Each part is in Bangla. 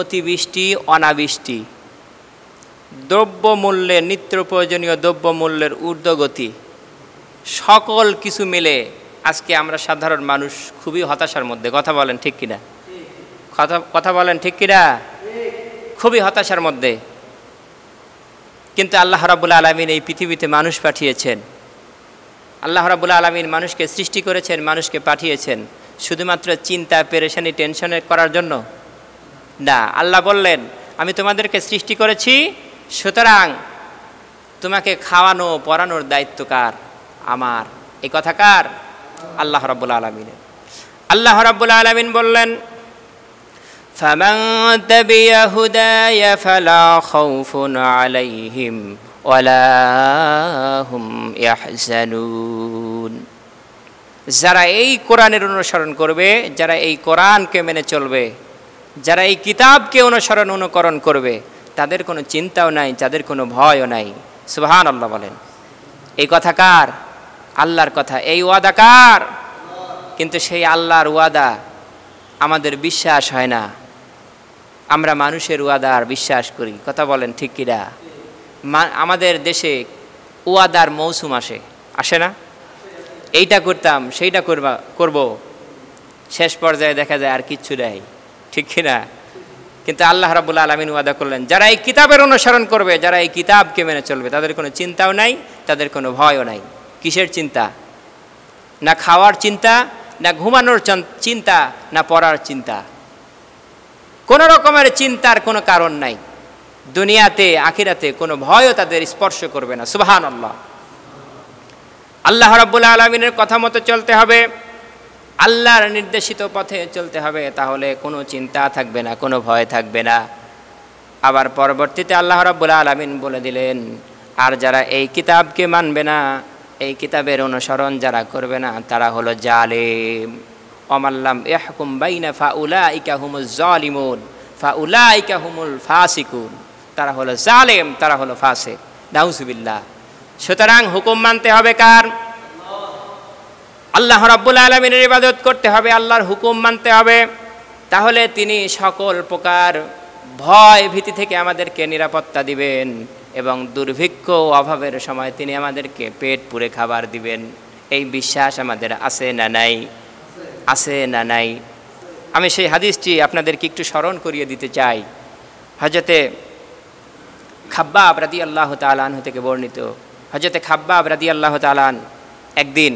অতিবৃষ্টি অনাবৃষ্টি দ্রব্যমূল্যের নিত্য প্রয়োজনীয় দ্রব্যমূল্যের ঊর্ধ্বগতি সকল কিছু মিলে আজকে আমরা সাধারণ মানুষ খুবই হতাশার মধ্যে কথা বলেন ঠিক কিনা কথা কথা বলেন ঠিক কিনা খুবই হতাশার মধ্যে কিন্তু আল্লাহ রাবুল আলমিন এই পৃথিবীতে মানুষ পাঠিয়েছেন আল্লাহ রাবুল আলমিন মানুষকে সৃষ্টি করেছেন মানুষকে পাঠিয়েছেন শুধুমাত্র চিন্তা পেরেশানি টেনশনে করার জন্য না আল্লাহ বললেন আমি তোমাদেরকে সৃষ্টি করেছি সুতরাং তোমাকে খাওয়ানো পরানোর দায়িত্ব কার আমার এই কথা কার আল্লাহ রব্বুল আলমিনের আল্লাহ রব্বুল আলমিন বললেন فمن تبع هداي فلا خوف عليهم ولا هم يحزنون যারা এই কোরআনের অনুসরণ করবে যারা এই কোরআনকে মেনে চলবে যারা এই কিতাবকে অনুসরণ অনুকরণ করবে তাদের কোনো চিন্তাও নাই যাদের কোনো ভয়ও নাই সুহান আল্লাহ বলেন এই কথা কার আল্লাহর কথা এই ওয়াদা কার কিন্তু সেই আল্লাহর ওয়াদা আমাদের বিশ্বাস হয় না আমরা মানুষের ওয়াদার বিশ্বাস করি কথা বলেন ঠিক কিরা আমাদের দেশে ওয়াদার মৌসুম আসে আসে না এইটা করতাম সেইটা করবা করব শেষ পর্যায়ে দেখা যায় আর কিচ্ছু দেয় ঠিক কিনা কিন্তু আল্লাহ রাবুল আলমিন ওয়াদা করলেন যারা এই কিতাবের অনুসরণ করবে যারা এই কিতাবকে মেনে চলবে তাদের কোনো চিন্তাও নাই তাদের কোনো ভয়ও নাই কিসের চিন্তা না খাওয়ার চিন্তা না ঘুমানোর চিন্তা না পড়ার চিন্তা কোনো রকমের চিন্তার কোনো কারণ নাই দুনিয়াতে আখিরাতে কোনো ভয়ও তাদের স্পর্শ করবে না সুবাহান আল্লাহ আল্লাহ রাবুল্লা আলমিনের কথা মতো চলতে হবে আল্লাহর নির্দেশিত পথে চলতে হবে তাহলে কোনো চিন্তা থাকবে না কোনো ভয় থাকবে না আবার পরবর্তীতে আল্লাহ রব্বুল আলমিন বলে দিলেন আর যারা এই কিতাবকে মানবে না এই কিতাবের অনুসরণ যারা করবে না তারা হলো জালেম অমাল্লাম ইয়াহকুম বাইনা ফাউলা ইকাহুমুল জালিমুন ফাউলা ইকাহুমুল ফাসিকুন তারা হলো জালেম তারা হলো ফাসে নাউজুবিল্লাহ সুতরাং হুকুম মানতে হবে কার আল্লাহ রাব্বুল আলমিনের ইবাদত করতে হবে আল্লাহর হুকুম মানতে হবে তাহলে তিনি সকল প্রকার ভয় ভীতি থেকে আমাদেরকে নিরাপত্তা দিবেন এবং দুর্ভিক্ষ অভাবের সময় তিনি আমাদেরকে পেট পুরে খাবার দিবেন এই বিশ্বাস আমাদের আছে না নাই আছে না নাই আমি সেই হাদিসটি আপনাদেরকে একটু স্মরণ করিয়ে দিতে চাই হজরতে খাব্বা রাদি আল্লাহ তালান থেকে বর্ণিত হজরতে খাব্বা রাদি আল্লাহ তালান একদিন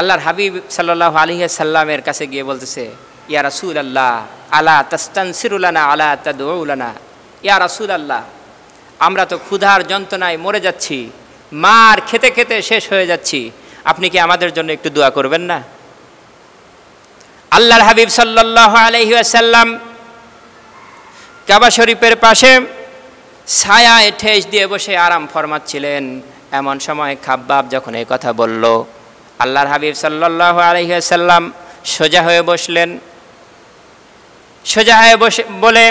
আল্লাহর হাবিব সাল্লাহ আলহিয়া সাল্লামের কাছে গিয়ে বলতেছে ইয়া রাসুল আল্লাহ আলা সিরুলানা আলা তাদৌলানা ইয়া রাসুল আল্লাহ আমরা তো ক্ষুধার যন্ত্রণায় মরে যাচ্ছি মার খেতে খেতে শেষ হয়ে যাচ্ছি আপনি কি আমাদের জন্য একটু দোয়া করবেন না আল্লাহর হাবিব সাল্লাহ আলহিউসাল্লাম কাবা শরীফের পাশে ছায়ায় ঠেস দিয়ে বসে আরাম ফরমাচ্ছিলেন এমন সময় খাব্বাব যখন এই কথা বলল আল্লাহর হাবিব সাল্লাহ আলহিহাসাল্লাম সোজা হয়ে বসলেন সোজা হয়ে বসে বলে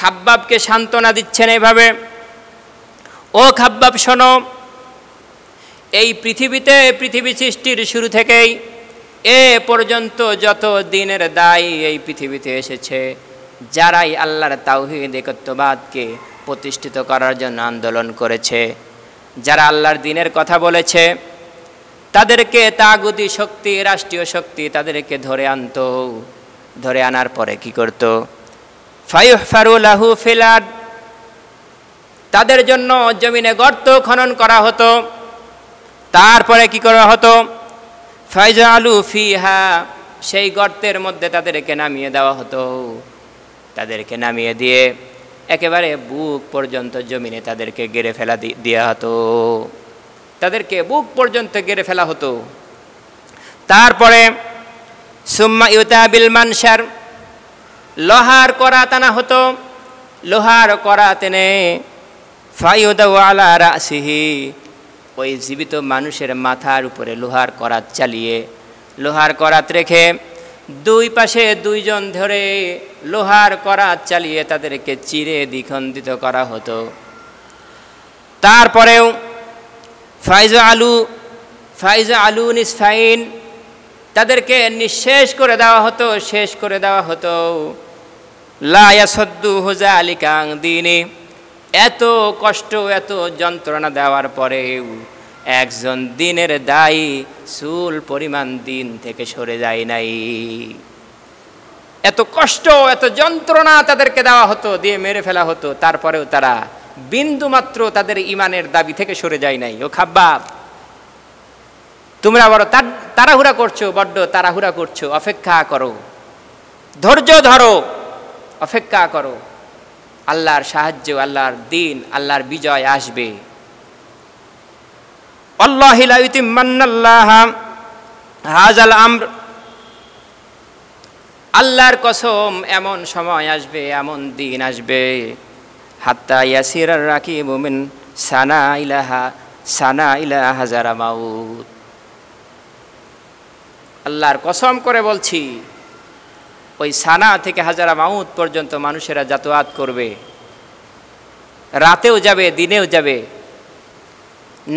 খাব্বাবকে সান্ত্বনা দিচ্ছেন এভাবে ও খাব্বাব শোনো এই পৃথিবীতে পৃথিবী সৃষ্টির শুরু থেকেই এ পর্যন্ত যত দিনের দায় এই পৃথিবীতে এসেছে যারাই আল্লাহর তাওহিদ একত্ববাদকে প্রতিষ্ঠিত করার জন্য আন্দোলন করেছে যারা আল্লাহর দিনের কথা বলেছে তাদেরকে তাগুদি শক্তি রাষ্ট্রীয় শক্তি তাদেরকে ধরে আনত ধরে আনার পরে কি করত ফাইফারুলাহু ফিলাড তাদের জন্য জমিনে গর্ত খনন করা হতো তারপরে কি করা হতো ফাইজা আলু ফিহা সেই গর্তের মধ্যে তাদেরকে নামিয়ে দেওয়া হতো তাদেরকে নামিয়ে দিয়ে একেবারে বুক পর্যন্ত জমিনে তাদেরকে গেড়ে ফেলা দেওয়া হতো তাদেরকে বুক পর্যন্ত গেড়ে ফেলা হতো তারপরে সুম্মা ইউতাবিল বিল মানসার লোহার করা টানা হতো লোহার করা তেনে ফাইউদাওয়ালা রাসিহি ওই জীবিত মানুষের মাথার উপরে লোহার করাত চালিয়ে লোহার করাত রেখে দুই পাশে দুইজন ধরে লোহার করাত চালিয়ে তাদেরকে চিরে দ্বিখণ্ডিত করা হতো তারপরেও ফাইজা আলু ফাইজা আলু নিসফাইন তাদেরকে নিঃশেষ করে দেওয়া হতো শেষ করে দেওয়া হতো লায়াসদ্দু হোজা আলী কাং দিনে এত কষ্ট এত যন্ত্রণা দেওয়ার পরেও একজন দিনের দায়ী চুল পরিমাণ দিন থেকে সরে যায় নাই এত কষ্ট এত যন্ত্রণা তাদেরকে দেওয়া হতো দিয়ে মেরে ফেলা হতো তারপরেও তারা বিন্দুমাত্র তাদের ইমানের দাবি থেকে সরে যায় নাই ও খাব্বাব তোমরা বড় তাড়াহুড়া করছো বড্ড তাড়াহুড়া করছো অপেক্ষা করো ধৈর্য ধরো অপেক্ষা করো আল্লাহর সাহায্য আল্লাহর দিন আল্লাহর বিজয় আসবে আল্লাহর কসম এমন সময় আসবে এমন দিন আসবে হাত্তা ইয়াসিরার রাখি মোমেন সানা ইলাহা সানা ইলাহা হাজারা মাউত আল্লাহর কসম করে বলছি ওই সানা থেকে হাজারা মাউত পর্যন্ত মানুষেরা যাতায়াত করবে রাতেও যাবে দিনেও যাবে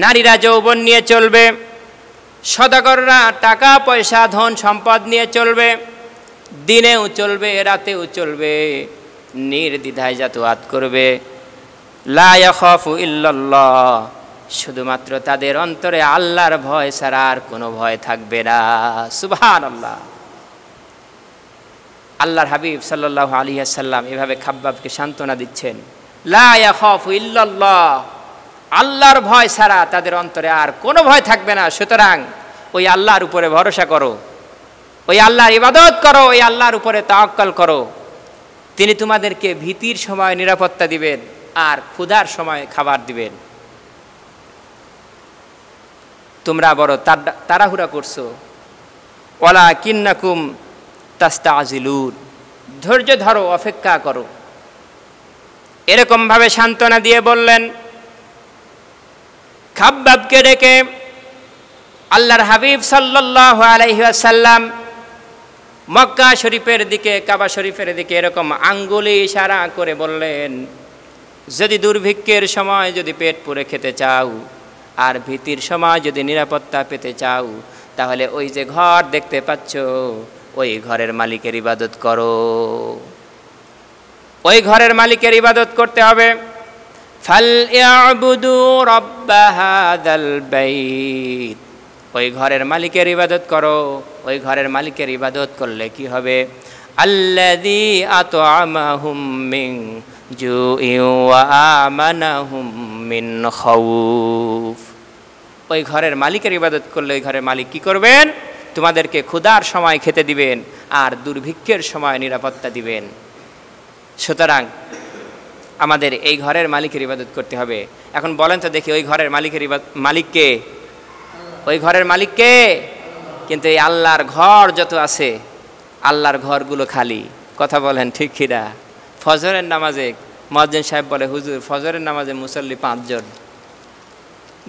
নারীরা যৌবন নিয়ে চলবে সদাগররা টাকা পয়সা ধন সম্পদ নিয়ে চলবে দিনেও চলবে রাতেও চলবে নির্দ্বিধায় জাতুয়াত করবে শুধুমাত্র তাদের অন্তরে আল্লাহর ভয় ছাড়া আর কোনো ভয় থাকবে না সুভান আল্লাহ আল্লাহর হাবিব সাল্লাহ সাল্লাম এভাবে খাব্বাবকে সান্ত্বনা দিচ্ছেন আল্লাহর ভয় ছাড়া তাদের অন্তরে আর কোনো ভয় থাকবে না সুতরাং ওই আল্লাহর উপরে ভরসা করো ওই আল্লাহর ইবাদত করো ওই আল্লাহর উপরে তাওয়াক্কাল করো তিনি তোমাদেরকে ভীতির সময় নিরাপত্তা দিবেন আর ক্ষুধার সময় খাবার দিবেন তোমরা বড় তাড়াহুড়া করছো ওলা কিন্নাকুম তাস্তা আজিলুর ধৈর্য ধরো অপেক্ষা করো এরকমভাবে সান্ত্বনা দিয়ে বললেন খাব্বাবকে ডেকে আল্লাহর হাবিব সাল্লাহ আলহিহাসাল্লাম মক্কা শরীফের দিকে কাবা শরীফের দিকে এরকম আঙ্গুলি ইশারা করে বললেন যদি দুর্ভিক্ষের সময় যদি পেট পুরে খেতে চাও আর ভীতির সময় যদি নিরাপত্তা পেতে চাও তাহলে ওই যে ঘর দেখতে পাচ্ছ ওই ঘরের মালিকের ইবাদত করো ওই ঘরের মালিকের ইবাদত করতে হবে ফাল ইয়াবুদু রব্বা হাদাল বাইত ওই ঘরের মালিকের ইবাদত করো ওই ঘরের মালিকের ইবাদত করলে কি হবে আল্লাদি আত আমাহুম জু মিন ওই ঘরের মালিকের ইবাদত করলে ওই ঘরের মালিক কি করবেন তোমাদেরকে ক্ষুধার সময় খেতে দিবেন আর দুর্ভিক্ষের সময় নিরাপত্তা দিবেন সুতরাং আমাদের এই ঘরের মালিকের ইবাদত করতে হবে এখন বলেন তো দেখি ওই ঘরের মালিকের মালিককে ওই ঘরের মালিককে কিন্তু এই আল্লাহর ঘর যত আছে আল্লাহর ঘরগুলো খালি কথা বলেন ঠিক খিরা ফজরের নামাজে মজ্জেন সাহেব বলে হুজুর ফজরের নামাজে মুসল্লি পাঁচজন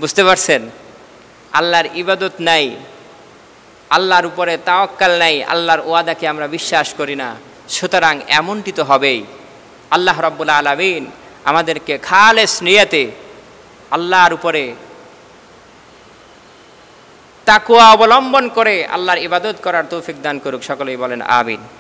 বুঝতে পারছেন আল্লাহর ইবাদত নাই আল্লাহর উপরে তাওয়াক্কাল নাই আল্লাহর ওয়াদাকে আমরা বিশ্বাস করি না সুতরাং এমনটি তো হবেই আল্লাহ রব্বুল আলমিন আমাদেরকে খালেস নিয়াতে আল্লাহর উপরে তাকুয়া অবলম্বন করে আল্লাহর ইবাদত করার তৌফিক দান করুক সকলেই বলেন আবিন